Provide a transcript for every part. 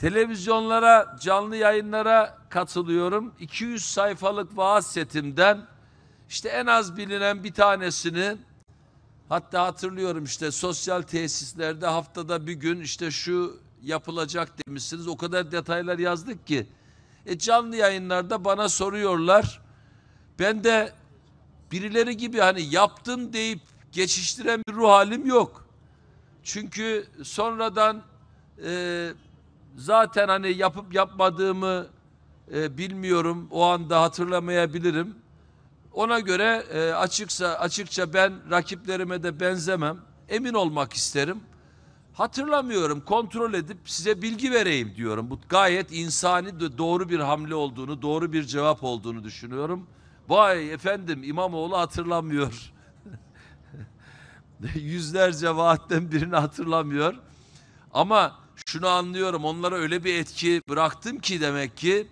Televizyonlara, canlı yayınlara katılıyorum. 200 sayfalık vaaz setimden işte en az bilinen bir tanesini hatta hatırlıyorum işte sosyal tesislerde haftada bir gün işte şu yapılacak demişsiniz. O kadar detaylar yazdık ki. E canlı yayınlarda bana soruyorlar. Ben de birileri gibi hani yaptım deyip geçiştiren bir ruh halim yok. Çünkü sonradan eee Zaten hani yapıp yapmadığımı e, bilmiyorum. O anda hatırlamayabilirim. Ona göre e, açıksa açıkça ben rakiplerime de benzemem. Emin olmak isterim. Hatırlamıyorum. Kontrol edip size bilgi vereyim diyorum. Bu gayet insani doğru bir hamle olduğunu, doğru bir cevap olduğunu düşünüyorum. Vay efendim İmamoğlu hatırlamıyor. Yüzlerce vaatten birini hatırlamıyor. Ama şunu anlıyorum onlara öyle bir etki bıraktım ki demek ki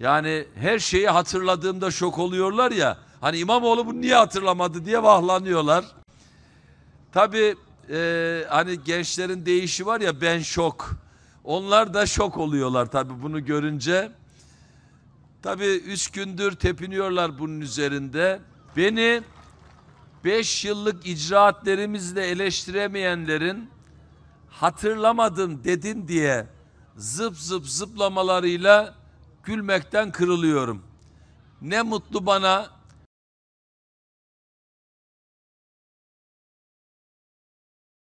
yani her şeyi hatırladığımda şok oluyorlar ya. Hani İmamoğlu bunu niye hatırlamadı diye vahlanıyorlar. Tabi e, hani gençlerin değişi var ya ben şok. Onlar da şok oluyorlar tabi bunu görünce. Tabi üç gündür tepiniyorlar bunun üzerinde. Beni beş yıllık icraatlerimizle eleştiremeyenlerin hatırlamadım dedin diye zıp zıp zıplamalarıyla gülmekten kırılıyorum. Ne mutlu bana